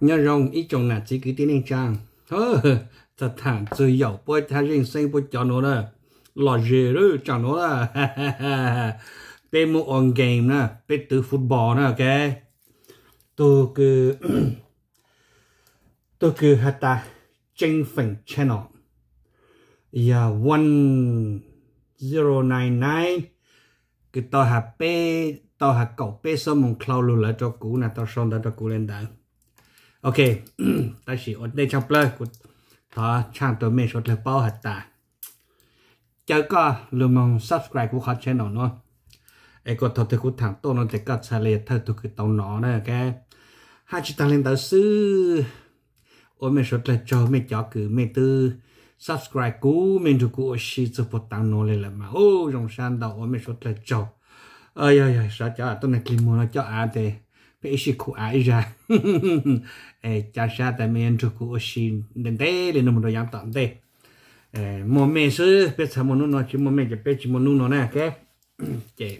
nhớ rồng ít chồng là chỉ cứ tiếng anh, trang ơ thật thà chơi dầu bôi thay riêng xanh bôi cho nó đó lò dê đó cho nó đó bé mua on game nè bé từ football nè ok tôi cứ tôi cứ hạt ta chinh phần channel yeah one zero nine nine cái tàu hạt bé tàu hạt cậu bé sớm mong cloud luôn là cho cũ nè tàu son đã cho cũ lên đảng ok ta chỉ ở đây trong play của ta chàng tôi mình sẽ bao hết ta chờ có lưu mong subscribe của họ channel nó ai có thật thì của thằng tôi nó chỉ có xài liệt thôi thuộc cứ tao nó này cái hai chị ta lên tới sư ôi mình sẽ cho mình cho cứ mình tư subscribe cũ mình được cũ xí cho bộ tăng nó lên là mà ô dòng san đầu ôi mình sẽ cho ơi ơi ơi sao cho à, tôi này kim mua nó cho anh à, thế pe ishi ku aija e cha sha ta me en ku oshi den de để no mo yang tam de e eh, mo me su pe sa mo nu no chi mo me ke pe chi mo nu no na ke ke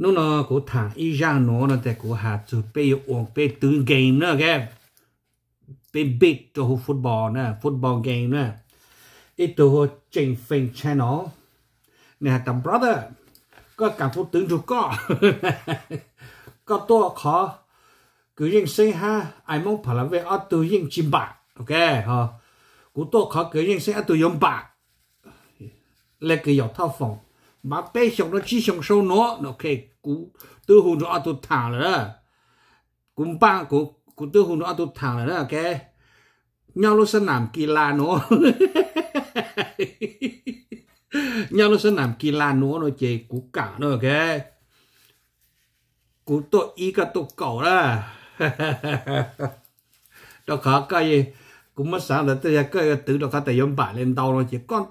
nu no ku tha i ja no no te ku ha chu uống, o pe tu game na ke pe big to football na football game na ít to chỉnh phình channel nè tầm brother có cảm phút tướng chú có ก็ตัวขอกูยิงเสียฮะไอ้มงพลังเวอตัวยิงจิมบะโอเคฮะกูตัวขอกูยิงเสียตัวยมบะเล็กกูอยากท่าฟงมาเป้ชงแล้วชี้ชงโซโนโอเคกูตัวหุ่นเราตัวถ่างเลยนะกูป้ากูกูตัวหุ่นเราตัวถ่างเลยนะโอเค nhau lúc sân nằm kỳ lạ nó nhau lúc sân nằm kỳ lạ nó nó chơi cú cả nó ok 古多一个都搞啦，đó khó cái gì cũng mất sáng là tôi cái tự đó có thể dùng bản lên đầu rồi chỉ con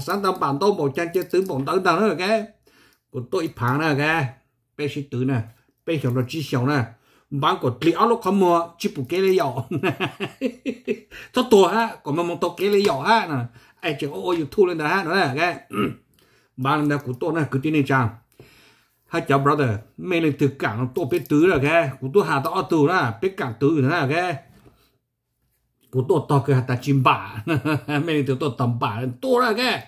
sáng tam bản tôi một trang chứ tứ bổng tới đầu nữa cái của tôi phản nữa cái bây giờ tự nè bây giờ nó chỉ xong nè bán của lý áo lúc không mua chỉ phụ kế lấy dầu thật tua ha còn mà một tô kế lấy dầu ha nè ai chỉ ôi ôi thu lên đó ha nữa nè cái bán là của tôi nè cứ tin đi chàng hai cháu brother mày lên từ cảng tôi biết tứ là cái của tôi hạ tao từ là biết cảng tứ nữa là cái của tôi to cái hạt ta chim bả mày lên từ tôi tầm bả to là cái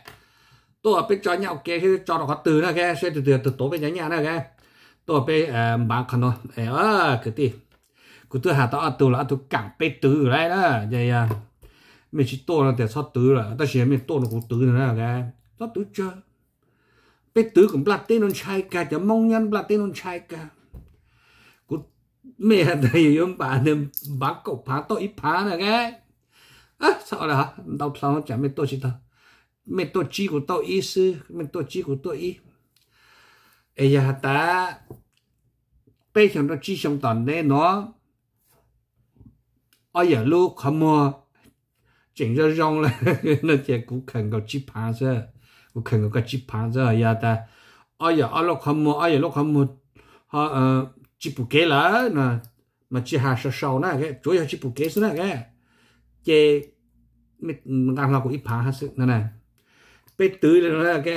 tôi biết cho nhau cái cho nó có từ là cái sẽ từ từ từ tối bên nhà là cái tôi biết bán khăn nó ờ cái gì của tôi hạ tao từ là tôi cảng biết tứ rồi đó vậy à mình chỉ to là để cho tứ là ta chỉ mình to là cũng tứ nữa là cái cho tứ chơi pe tứ cũng platinum chai ca cho mong nhân platinum chai ca của mẹ đây yếm bà nên bà cậu phá tôi ít phá này cái à sao là đau sao nó chả mẹ tôi chỉ tao mẹ tôi chỉ của tôi ý sư mẹ tôi chỉ của tôi ý ấy giờ ta bây giờ nó chỉ trong toàn đấy nó ở giờ lúc không mua chỉnh cho rong là nó chỉ cũng cần cầu chỉ phá thôi 我看我个几盘子呀的，哎呀，阿拉看么，哎呀，老看么，哈呃，几不给了那，嘛几还是少那个，主要几不给是那个，这没俺老个一盘还是那呢，被对了那个，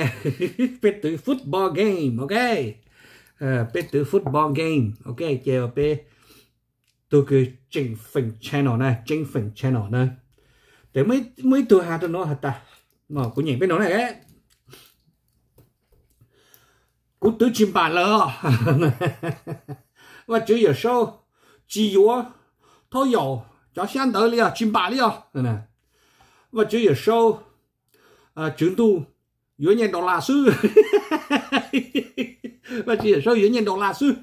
被对 football game，OK，呃，被对 football game，OK，这被都给正粉 channel 呢，正粉 channel 呢，对，每每都还都弄下的，嘛，过年被弄那个。cũng tự chim bà lỡ và chỉ giờ sau chỉ yếu thôi yếu cho xem tới liền chim bà liền nè và chỉ giờ sau à chứng tu yếu nhân đô la sư và chỉ giờ sau yếu nhân đô la sư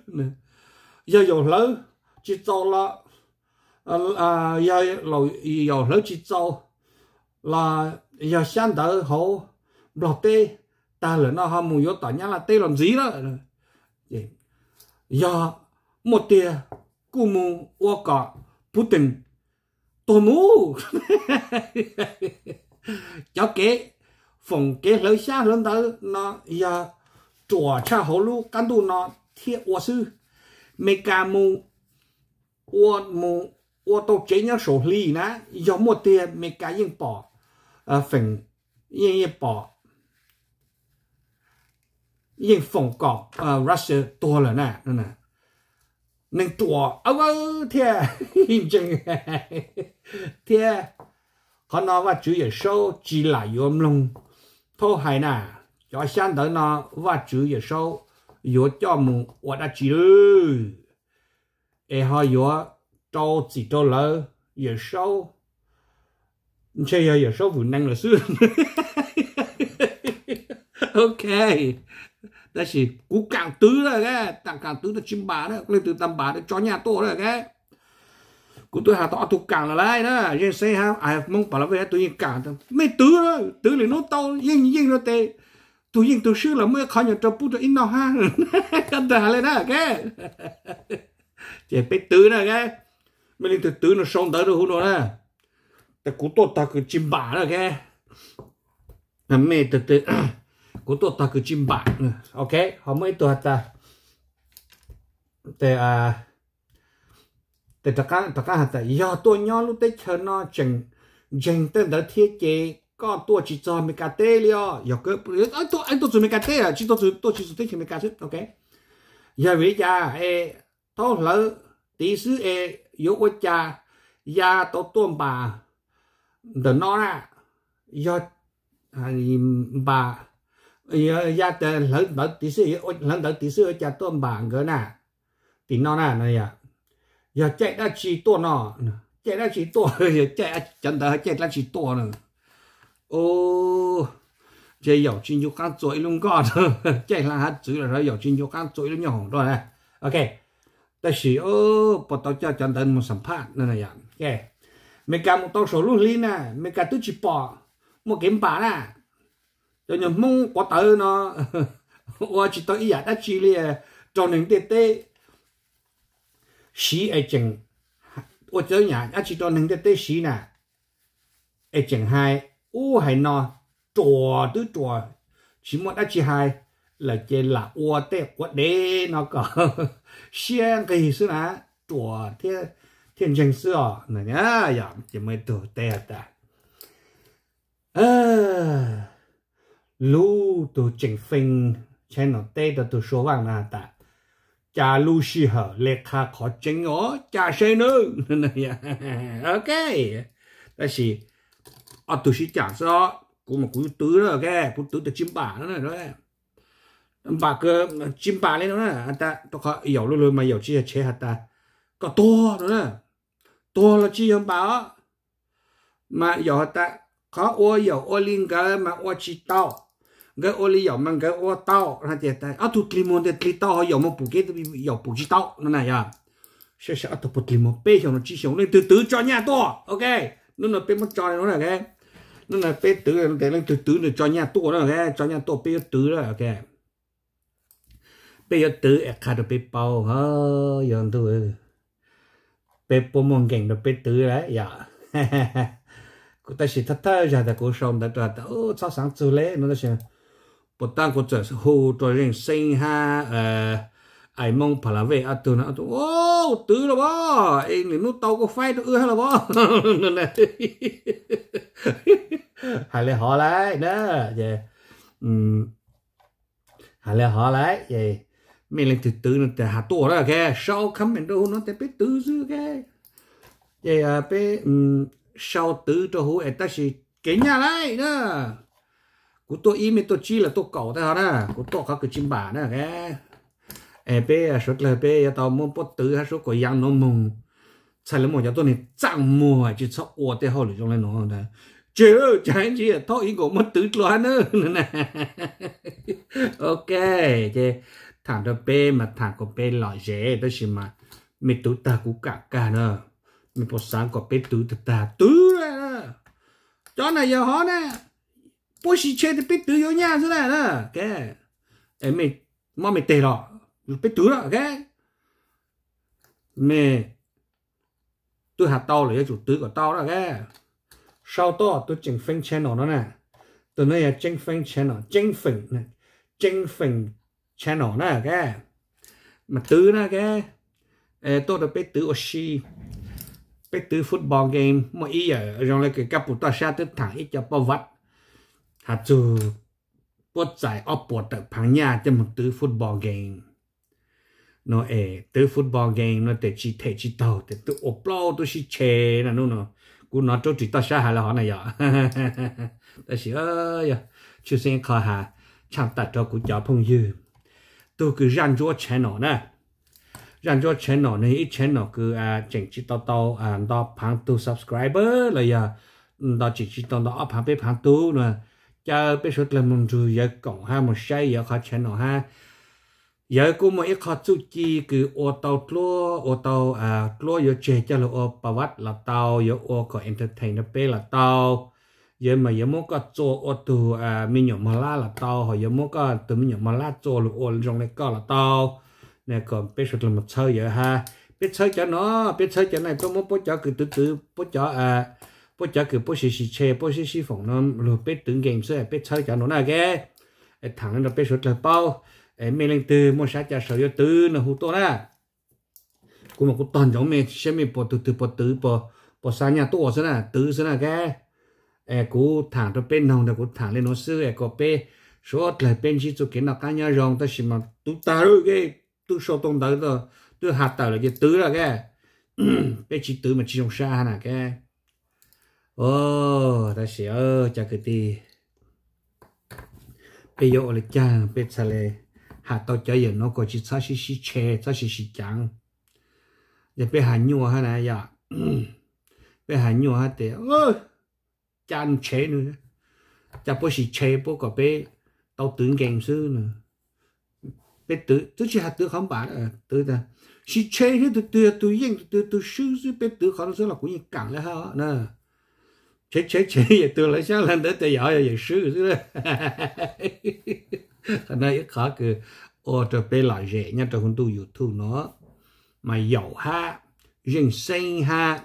giờ yếu lỡ chỉ cho là à à, giờ lỡ yếu lỡ chỉ cho là giờ xem tới hậu đọc tê ta là nó hâm mù yếu tỏ nhá là tê làm gì đó do dạ. dạ, một tia cú mù ô cọ Putin tôi mù cháu kế phòng kế lấy xa lớn tới nó giờ chùa cha hổ lu cán tu nó thiệt ô sư mê ca mù ô mù ô tô chế nhá sổ ly ná do dạ, một tia mê ca yên bỏ à, phần yên yên bỏ 因奉告呃 Russia 多了呢，真的。能多啊！我天，真哎，天，可能我主要收起来有弄，都还呢，要想到呢，我主要收有叫么，我的记录，然后有招几多了，也收，这也也收不能了是，OK。là gì cú càng tứ rồi cái tặng càng tứ là chim bà đó lên từ tầm bà đó cho nhà tôi rồi cái của tôi hà tọ thuộc càng là lại đó nên say ha ai mong à, bảo là về tôi nhìn càng thôi mấy tứ đó tứ là nó to yên yên nó tê tôi yên tôi xưa là mới khó nhà cho bút cho in nào ha cần thà lên đó cái chỉ biết tứ đó cái mấy linh từ tứ nó xong tới rồi cái chim đó hú từ từ tôi ta cứ chim ku jimba ừ, okay homo itu hata te a te taka ta, hata tôi to nyo lu te nó cheng cheng te da thie che có tua chỉ cho mình cà tê liò giờ cứ anh tôi anh tôi chỉ mình cà tê à chỉ tôi chỉ tôi chỉ tôi chỉ mình cà tê ok giờ bây giờ ê tôi lỡ tí xứ ê yếu quá cha ya tôi tuôn bà đừng nói ra do à, bà ya ờ, te lớn đó tí xí lớn đó tí xí ở nhà tôi bảng cái nè thì nó nè này à giờ chạy đã chỉ tua nó chạy đã chỉ tua rồi chạy chân đó chạy đã chỉ tua nữa ô chạy dầu chuyên chú các chuỗi luôn con chạy là hát chữ là dầu chuyên chú các chuỗi luôn nhỏ rồi này ok ta chỉ ô bắt đầu cho chân đó một sản phẩm này này ok mấy cái một tao số luôn li nè mấy cái tôi chỉ bỏ một kiếm bà nè cho nên mông có tới nó và chỉ tới ý đã chỉ là cho nên tê tê xí ai chừng và tới nhà đã chỉ cho nên tê tê xí nè ai chừng hai u hay nó trò tứ trò chỉ một đã chỉ hai là chỉ là u tê quá đế nó có xem cái gì xí nè trò thế thiên chân xưa, nè nhá, giờ chỉ mới tuổi tê ta. À lu tu chỉnh phình trên nó tê đó tu số vàng là ta cha lu si hở lệ kha khó chỉnh ó cha xe nữa ok đó là ở tu sĩ trả số, cũng mà cũng tứ rồi cái cũng tứ từ chim bà nữa rồi đấy bà cơ chim bà lên nữa anh ta tôi có hiểu luôn luôn mà hiểu chi là chế hạt ta có to nữa to là chi ông bà mà hiểu hạt ta có ô hiểu ô linh cái mà ô chi tao cái ô li dầu mang cái ô tao là chỉ tại ở thuộc limon thì lý tao họ dầu mà bù cái tôi dầu bù chỉ tao nó này à sẽ sẽ ở thuộc limon bê cho nó chỉ sống nên từ từ cho nhà to ok nó là bê mất cho nó là cái nó là bê từ để lên từ từ để cho nhà to nó là cái cho nhà to bê từ đó ok bê từ ở khai được bê bao hả giờ tôi bê bô mông cảnh được bê từ đấy dạ cô ta chỉ thắt thắt ra là cô sống đã trả ô sao sáng chú lẽ nó là sao Hồ Sinh ha, eh, ai mong phải là về à từ nó tôi ô từ là bó ấy nếu nó tàu có phai tôi ưa hay là bó hay là họ lại đó vậy um hay là họ lại vậy mình lên từ từ nó từ hà tổ đó kìa sau khám mình đâu nó từ biết từ dư kìa vậy à biết um sau từ cho Hồ ấy ta chỉ cái nhà lại nữa cú tôi im tôi chi là tôi cầu thế hả cú tôi khóc cái chim bả nè cái ai bé số là bé tao muốn bắt tử hay số cái yang nó mùng xài lầm một giờ tôi này chẳng mua chỉ sợ ô thế hậu trong này nó không đấy chứ chán chỉ là thôi ý của mất tử loan nữa nè ok chứ thằng đó bé mà thằng của bé lòi dễ đó chứ mà mình tử ta cũng cả cả nữa mình bỏ sáng của bé tử ta tử đó cho này giờ họ nè 波西切的被德有伢子来了，给，哎没，妈没得了，被德了，给，没，tôi hạt tao là chủ tứ của tao đó cái sau đó tôi chỉnh phanh channel nó nè tôi nói là chỉnh phanh channel chỉnh phỉnh nè chỉnh phỉnh cái mà tứ nè cái tôi đã biết tứ oshi biết football game mà ý ở trong cái cái cặp bút ta tới thẳng ít cho bao vắt 他就不在阿伯的旁呀，这么打 football game。nó ế từ football game nó để chỉ thể chỉ tàu để từ ốp lo tôi chỉ chè là nó nó cú nó cho chỉ tao xa hà là họ này ạ ta chỉ ơi ạ chưa xem khó hà chẳng tạt cho cú cháu phong dư tôi cứ răn cho chè nó nè răn cho chè nó này ít chè nó cứ à chỉnh chỉ tao tao à đó phang tu subscriber là ạ đó chỉ chỉ tao đó phang bếp phang tu nữa cho bây giờ là mình rồi giờ còn ha một sai giờ khó chén nó ha giờ cũng một ít khó chú chi cứ ô tàu tua ô tàu à tua giờ chơi cho là ô bà vắt là tàu giờ ô có entertain nó bê là tàu giờ mà giờ muốn có chỗ ô tù à mình nhỏ mà la là tàu hoặc giờ muốn có từ mình nhỏ mà la chỗ là ô trong này có là tàu này còn bây giờ là một chơi giờ ha biết chơi cho nó biết chơi cho này tôi muốn bố cho cứ từ từ bố cho à bất cháu cứ bất xì xì chè bố xì xì phòng nó lột biết tưởng game sẽ biết chơi cháu nó là cái thằng nó biết sốt là bao mê lên từ mua sát cha sầu yêu từ nó hú to nè cũng mà cũng toàn giống mê xem mê bỏ từ từ bỏ từ bỏ bỏ xa nhà tổ thế nè từ thế nè cái em cú thằng nó biết nòng nó cú thằng lên nó sư em có bê sốt là bên chỉ chỗ cái nào cá nhà rong ta xí mà tụ tao rồi cái tụ sốt tông tới rồi tụ hạt tao là cái từ là cái biết chỉ từ mà chỉ dùng sa nè cái ô ta sẽ ơ ờ, cha cái đi bây giờ là cha bây giờ là hạt tao chơi giờ nó có chỉ sao xí xí chè sao xí xí chẳng giờ bây hà nhua ha này ya bây hà nhua ha thì ơ cha chè nữa cha bố xí chè bố có bê tao tưởng kèm sư nữa bê tự tự chỉ hạt tự không bà ờ, tự ta xí chè thì tự tự tự yên tự tự sư sư bê tự khó nó sẽ là cũng như cẳng lại ha nè chế chế chế vậy tôi lấy sao lên để tôi giỏi vậy sư chứ đó thành ra ít khó cứ ô cho bé lại rẻ nha cho con tu youtube nó mà giàu ha dân sinh ha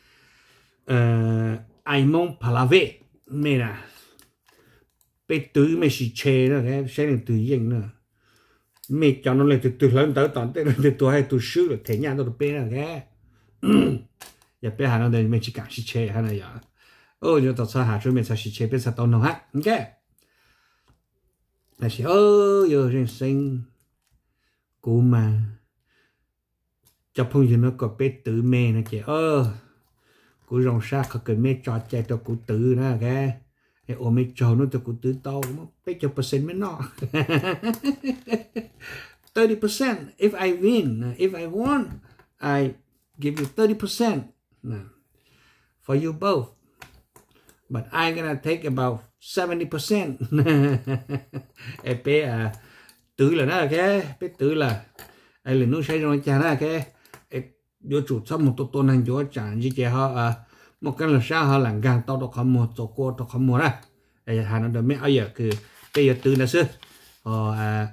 ờ, ai mong palave mẹ là bé tứ mẹ chỉ chế đó cái sẽ là tứ dân nữa mẹ cho nó lên từ từ lớn tới toàn tới từ tuổi hay từ sư là thế nhà tôi bé là cái giờ dạ, bé hà nó đây mẹ chỉ cảm chỉ chế hà này vậy dạ. 어 요다 사하 주면서 시체에서 또 넣어 이게 다시 어요 인생 고마 cho phong gì nó có bé tử mê nó chị ơ cú rong sa khờ cái mê cho chạy cho cú tử nó cái cái ôm mê cho nó cho cú tử tao nó bé cho percent mới nó 30% if I win if I won I give you 30% for you both but I'm gonna take about 70% em bé à tự là nó cái bé tự là ai là nuôi xây rồi cha nó cái vô chủ sắp một tổ tôn hành vô trả như thế họ à một cái là sao họ làm gang tao đâu không mua tổ cô đâu không mua ra ai hà nó đâm mẹ ai giờ cứ bây giờ tự là xưa họ ờ, à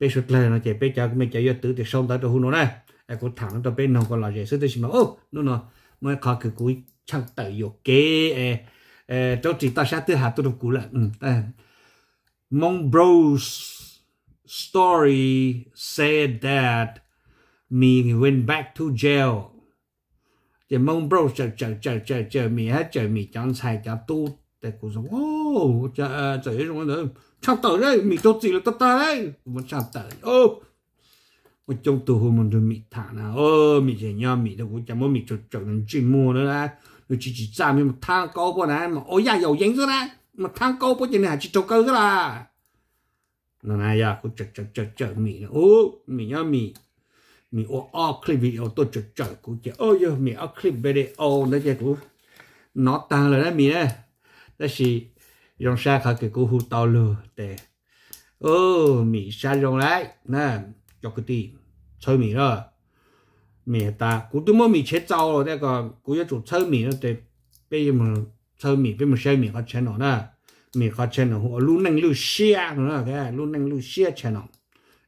bây giờ là nó chạy bây giờ mình chạy giờ tự thì xong tới đâu hôn nó này ai cũng thẳng tới bên nó còn là gì xưa tôi xin mà ô nó nó mới khó cứ cúi chẳng tự vô kế tôi chỉ ta sẽ 诶，都知道下对下都都估了，嗯，但 ừ. Mong Bro's story said that me went back to jail. Thì Mong Bro chờ chờ chờ chờ chờ mì hết chờ mì chọn xài chọn tu để cũng sống ô chờ ờ, chờ rồi nữa chọn tờ đấy mì tốt gì là tốt ta đấy muốn chọn tờ ô một trong tù hôm mình được mì thả nào ô mì chỉ nhau mì đâu cũng chẳng muốn mì chọn chọn chuyện mua nữa đấy rồi chỉ chỉ chạm mình thang câu bữa này mà ôi ya dầu dính rồi đấy mà thang câu bữa này chỉ trâu câu rồi là nó này ya cứ chật chật chật chật mì nữa ô mì nhá mì mì ô ô clip video tôi chật chật cứ chỉ ôi giờ mì ô clip video nó chỉ cũng nó tăng rồi đấy mì đấy đó là dòng xa khỏi cái cú hú to lừa để ô mì sao dòng lại nè cho cái tí chơi mì rồi 灭哒，古都莫米切糟了那个，古要做炒米了对，被么炒米被么小米个钱了呢，米个钱了，我路能路虾了个，路能路虾钱了，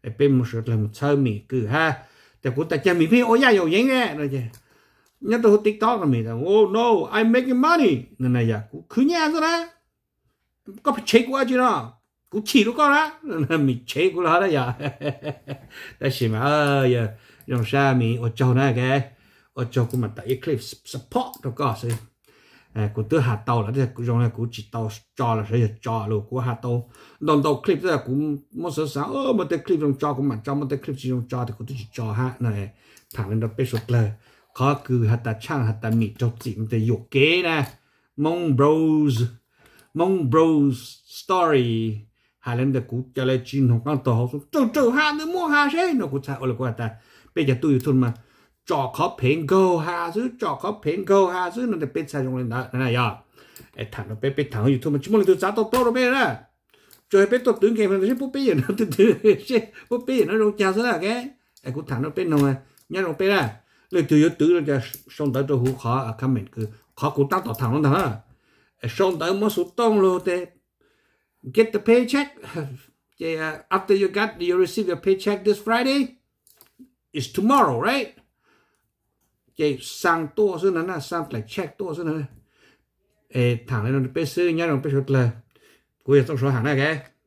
哎被么说了么炒米个哈，แต่กูแต่จะมีพี่โอ้ยอยู่ยังไงนะจ๊ะเนี่ยตัวติ๊กต็อกมีแต่ oh no I'm making money นั่นนะจ๊ะกูคือเนี่ยซะนะก็ไปเช็คว่าจีน่ะกูฉี่รู้ก่อนนะนั่นมีเช็คกูแล้วนะจ๊ะแต่ใช่ไหมเออ dòng xa mi ở chỗ này cái ở chỗ cũng mà tại Eclipse support đó có sự của tư hạt tàu là cái dòng này cũng chỉ tàu cho là sẽ cho luôn của hạt tàu đồng tàu clip là cũng một số sáng ơ một cái clip trong cho cũng mà trong một cái clip trong cho thì cũng chỉ cho hạ này thẳng lên đó bê sốt lờ khó cứ hạt ta chăng hạt ta mì trong chỉ một cái dục kế nè mong bros mong bros story hà lên được cũng cho lại chín hồng con tàu trâu trâu hạ nữa mua hà thế nó cũng sao ở lại của ta bây giờ tôi thôn mà trò khó phèn gâu ha chứ trò khó phèn gâu ha chứ nó bên sai trong lên đó này à thằng nó biết biết thằng youtube mà chỉ muốn tôi giá tốt bao đâu bây giờ rồi bên tôi tưởng kèm nó sẽ bút bây giờ nó từ từ bút bây giờ nó đâu chào thế cái ai cũng thằng nó biết nào mà nhớ nó bên là lời từ yếu tử sẽ xong tới tôi hú khó ở à, comment cứ khó cũng tao tỏ thằng nó thằng xong tới mất số tông luôn thế get the paycheck yeah, à, after you got you receive your paycheck this Friday is tomorrow, right? Vậy sang to xưa nó là sang lại check to xưa nó. Ê, thẳng lên nó bê sư nhá, nó bê sư là. Cô giờ số hàng này kìa.